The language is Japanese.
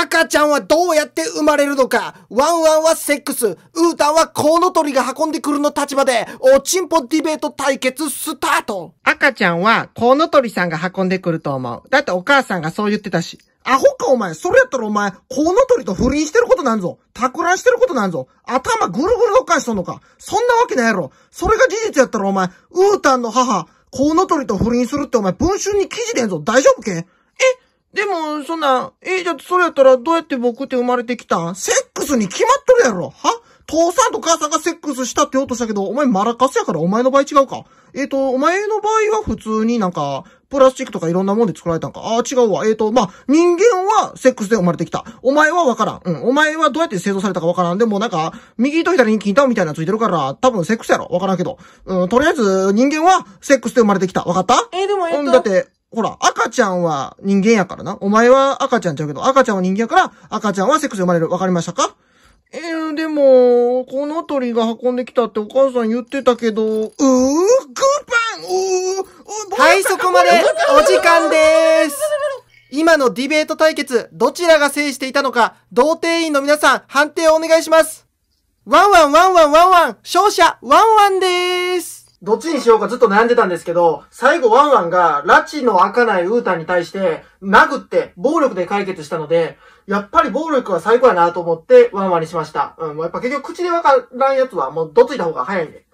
赤ちゃんはどうやって生まれるのかワンワンはセックスウータンはコウノトリが運んでくるの立場で、おちんぽディベート対決スタート赤ちゃんはコウノトリさんが運んでくると思う。だってお母さんがそう言ってたし。アホかお前、それやったらお前、コウノトリと不倫してることなんぞ。企んしてることなんぞ。頭ぐるぐるどっかしとんのか。そんなわけないやろ。それが事実やったらお前、ウータンの母、コウノトリと不倫するってお前、文春に記事でんぞ。大丈夫けえでも、そんな、え、じゃあそれやったらどうやって僕って生まれてきたんセックスに決まっとるやろは父さんと母さんがセックスしたって言おうとしたけど、お前マラカスやからお前の場合違うか。えっ、ー、と、お前の場合は普通になんか、プラスチックとかいろんなもんで作られたんか。ああ、違うわ。えっ、ー、と、まあ、人間はセックスで生まれてきた。お前はわからん。うん。お前はどうやって製造されたかわからん。でもなんか、右と左に金玉みたいなついてるから、多分セックスやろ。わからんけど。うん、とりあえず、人間はセックスで生まれてきた。わかったえー、でもえっ、ー、と、うん、だって、ほら、赤ちゃんは人間やからな。お前は赤ちゃんちゃうけど、赤ちゃんは人間やから、赤ちゃんはセックス生まれる。わかりましたかえー、でも、この鳥が運んできたってお母さん言ってたけど、うー、グーパンうー、はい、そこまで、お時間です。今のディベート対決、どちらが制していたのか、同定員の皆さん、判定をお願いします。ワンワンワンワンワンワン、勝者、ワンワンです。どっちにしようかずっと悩んでたんですけど、最後ワンワンが、拉致の開かないウータンに対して、殴って、暴力で解決したので、やっぱり暴力は最高やなと思って、ワンワンにしました。うん、やっぱ結局口でわからんやつは、もうどついた方が早いんで。